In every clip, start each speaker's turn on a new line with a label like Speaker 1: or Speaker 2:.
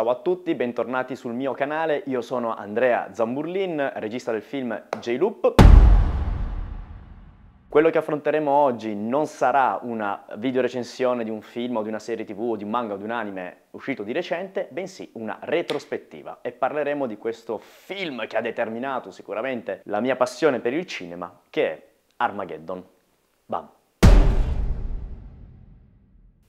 Speaker 1: Ciao a tutti, bentornati sul mio canale, io sono Andrea Zamburlin, regista del film J-Loop. Quello che affronteremo oggi non sarà una videorecensione di un film o di una serie tv o di un manga o di un anime uscito di recente, bensì una retrospettiva e parleremo di questo film che ha determinato sicuramente la mia passione per il cinema, che è Armageddon. Bam!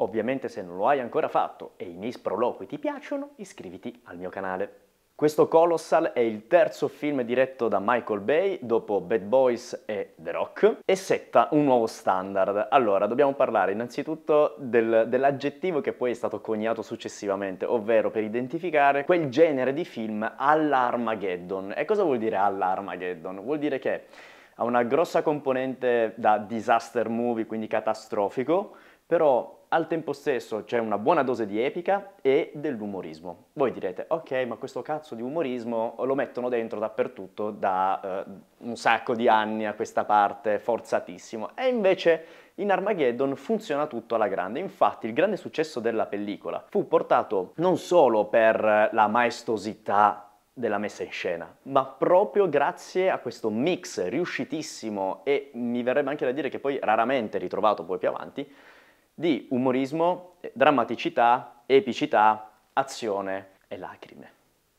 Speaker 1: Ovviamente se non lo hai ancora fatto e i miei sproloqui ti piacciono, iscriviti al mio canale. Questo Colossal è il terzo film diretto da Michael Bay dopo Bad Boys e The Rock e setta un nuovo standard. Allora, dobbiamo parlare innanzitutto del, dell'aggettivo che poi è stato coniato successivamente, ovvero per identificare quel genere di film all'Armageddon. E cosa vuol dire all'Armageddon? Vuol dire che ha una grossa componente da disaster movie, quindi catastrofico, però al tempo stesso c'è una buona dose di epica e dell'umorismo. Voi direte, ok, ma questo cazzo di umorismo lo mettono dentro dappertutto da eh, un sacco di anni a questa parte, forzatissimo. E invece in Armageddon funziona tutto alla grande, infatti il grande successo della pellicola fu portato non solo per la maestosità della messa in scena, ma proprio grazie a questo mix riuscitissimo e mi verrebbe anche da dire che poi raramente ritrovato poi più avanti di umorismo, drammaticità, epicità, azione e lacrime.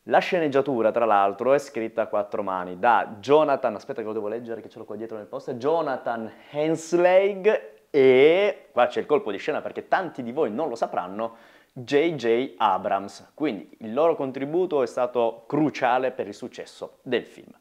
Speaker 1: La sceneggiatura, tra l'altro, è scritta a quattro mani da Jonathan, aspetta che lo devo leggere che ce l'ho qua dietro nel post, Jonathan Henslake e, qua c'è il colpo di scena perché tanti di voi non lo sapranno, J.J. Abrams. Quindi il loro contributo è stato cruciale per il successo del film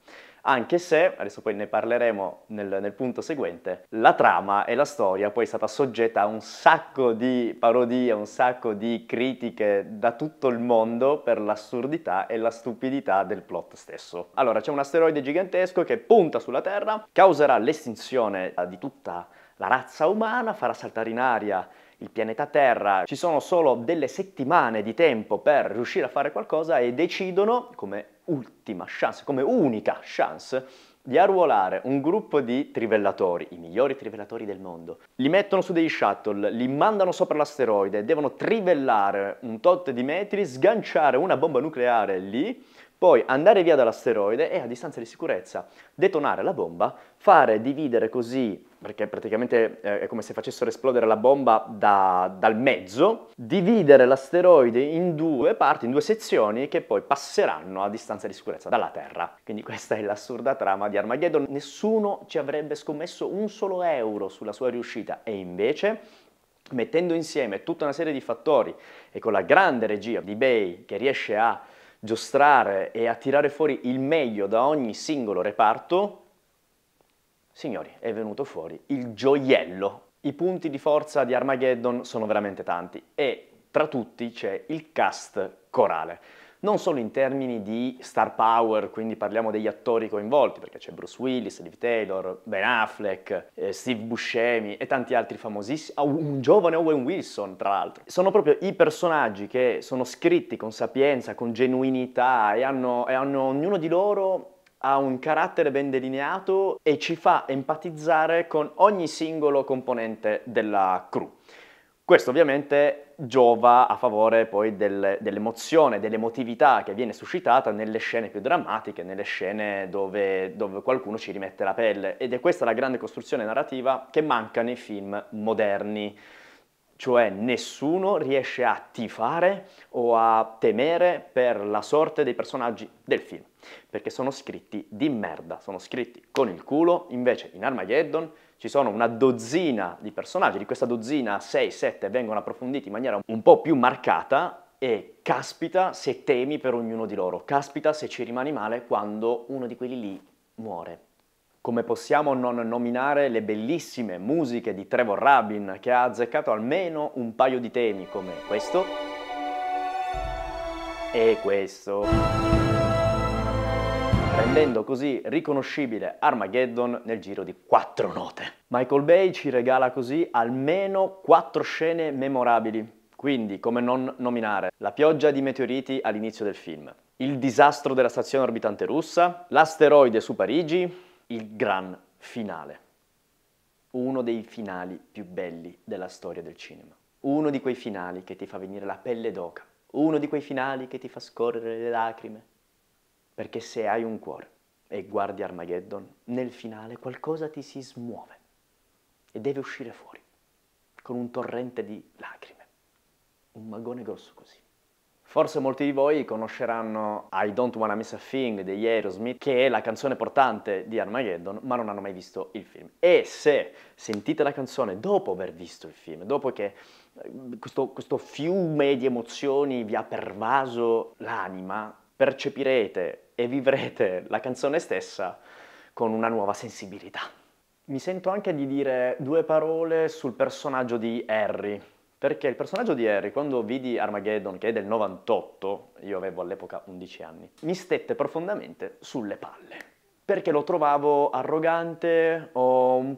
Speaker 1: anche se, adesso poi ne parleremo nel, nel punto seguente, la trama e la storia poi è stata soggetta a un sacco di parodie, un sacco di critiche da tutto il mondo per l'assurdità e la stupidità del plot stesso. Allora, c'è un asteroide gigantesco che punta sulla Terra, causerà l'estinzione eh, di tutta la razza umana, farà saltare in aria il pianeta Terra, ci sono solo delle settimane di tempo per riuscire a fare qualcosa e decidono, come ultima chance, come unica chance di arruolare un gruppo di trivellatori, i migliori trivellatori del mondo. Li mettono su dei shuttle, li mandano sopra l'asteroide, devono trivellare un tot di metri, sganciare una bomba nucleare lì poi andare via dall'asteroide e a distanza di sicurezza detonare la bomba, fare dividere così, perché praticamente eh, è come se facessero esplodere la bomba da, dal mezzo, dividere l'asteroide in due parti, in due sezioni che poi passeranno a distanza di sicurezza dalla Terra. Quindi questa è l'assurda trama di Armageddon. Nessuno ci avrebbe scommesso un solo euro sulla sua riuscita e invece mettendo insieme tutta una serie di fattori e con la grande regia di Bay che riesce a giostrare e a tirare fuori il meglio da ogni singolo reparto, signori, è venuto fuori il gioiello. I punti di forza di Armageddon sono veramente tanti e tra tutti c'è il cast corale non solo in termini di star power, quindi parliamo degli attori coinvolti, perché c'è Bruce Willis, Liv Taylor, Ben Affleck, eh, Steve Buscemi e tanti altri famosissimi, un giovane Owen Wilson tra l'altro. Sono proprio i personaggi che sono scritti con sapienza, con genuinità e hanno, e hanno ognuno di loro ha un carattere ben delineato e ci fa empatizzare con ogni singolo componente della crew. Questo ovviamente giova a favore poi del, dell'emozione, dell'emotività che viene suscitata nelle scene più drammatiche, nelle scene dove, dove, qualcuno ci rimette la pelle. Ed è questa la grande costruzione narrativa che manca nei film moderni. Cioè nessuno riesce a tifare o a temere per la sorte dei personaggi del film perché sono scritti di merda, sono scritti con il culo, invece in Armageddon ci sono una dozzina di personaggi, di questa dozzina 6-7 vengono approfonditi in maniera un po' più marcata e caspita se temi per ognuno di loro, caspita se ci rimani male quando uno di quelli lì muore. Come possiamo non nominare le bellissime musiche di Trevor Rabin che ha azzeccato almeno un paio di temi come questo e questo rendendo così riconoscibile Armageddon nel giro di quattro note. Michael Bay ci regala così almeno quattro scene memorabili, quindi come non nominare la pioggia di meteoriti all'inizio del film, il disastro della stazione orbitante russa, l'asteroide su Parigi, il gran finale. Uno dei finali più belli della storia del cinema. Uno di quei finali che ti fa venire la pelle d'oca. Uno di quei finali che ti fa scorrere le lacrime. Perché se hai un cuore e guardi Armageddon, nel finale qualcosa ti si smuove e deve uscire fuori con un torrente di lacrime, un magone grosso così. Forse molti di voi conosceranno I Don't Wanna Miss a Thing degli Aerosmith, che è la canzone portante di Armageddon, ma non hanno mai visto il film. E se sentite la canzone dopo aver visto il film, dopo che eh, questo, questo fiume di emozioni vi ha pervaso l'anima, percepirete e vivrete la canzone stessa con una nuova sensibilità. Mi sento anche di dire due parole sul personaggio di Harry, perché il personaggio di Harry, quando vidi Armageddon, che è del 98, io avevo all'epoca 11 anni, mi stette profondamente sulle palle, perché lo trovavo arrogante o un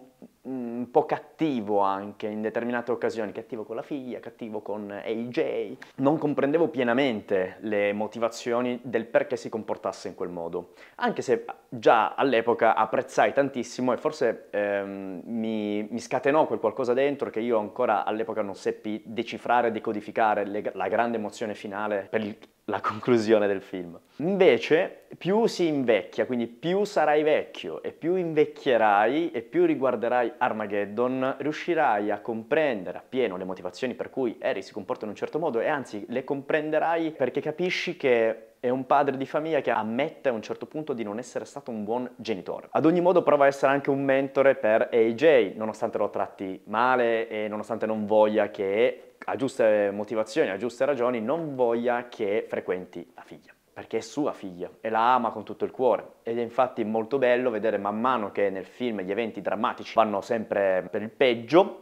Speaker 1: po' cattivo anche in determinate occasioni, cattivo con la figlia, cattivo con AJ. Non comprendevo pienamente le motivazioni del perché si comportasse in quel modo, anche se già all'epoca apprezzai tantissimo e forse ehm, mi, mi, scatenò quel qualcosa dentro che io ancora all'epoca non seppi decifrare, decodificare, le, la grande emozione finale per il la conclusione del film. Invece, più si invecchia, quindi più sarai vecchio e più invecchierai e più riguarderai Armageddon, riuscirai a comprendere appieno le motivazioni per cui Harry si comporta in un certo modo e anzi le comprenderai perché capisci che è un padre di famiglia che ammette a un certo punto di non essere stato un buon genitore. Ad ogni modo prova a essere anche un mentore per AJ, nonostante lo tratti male e nonostante non voglia che a giuste motivazioni, a giuste ragioni, non voglia che frequenti la figlia perché è sua figlia e la ama con tutto il cuore. Ed è infatti molto bello vedere man mano che nel film gli eventi drammatici vanno sempre per il peggio,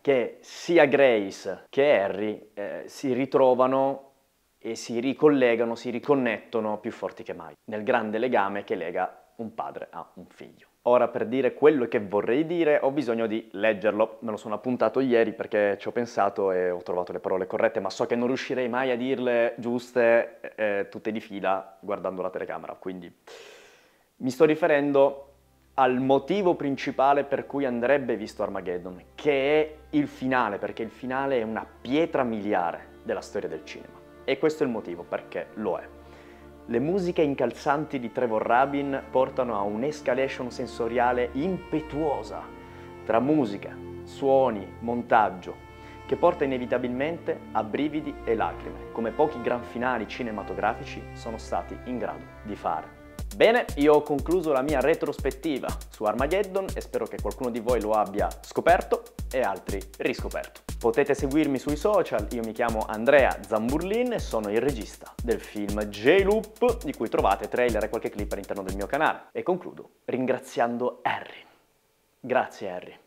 Speaker 1: che sia Grace che Harry eh, si ritrovano e si ricollegano, si riconnettono più forti che mai, nel grande legame che lega un padre a un figlio. Ora per dire quello che vorrei dire ho bisogno di leggerlo, me lo sono appuntato ieri perché ci ho pensato e ho trovato le parole corrette, ma so che non riuscirei mai a dirle giuste eh, eh, tutte di fila guardando la telecamera, quindi mi sto riferendo al motivo principale per cui andrebbe visto Armageddon, che è il finale, perché il finale è una pietra miliare della storia del cinema. E questo è il motivo perché lo è. Le musiche incalzanti di Trevor Rabin portano a un'escalation sensoriale impetuosa tra musica, suoni, montaggio, che porta inevitabilmente a brividi e lacrime, come pochi gran finali cinematografici sono stati in grado di fare. Bene, io ho concluso la mia retrospettiva su Armageddon e spero che qualcuno di voi lo abbia scoperto e altri riscoperto. Potete seguirmi sui social, io mi chiamo Andrea Zamburlin e sono il regista del film J-Loop, di cui trovate trailer e qualche clip all'interno del mio canale. E concludo ringraziando Harry. Grazie Harry.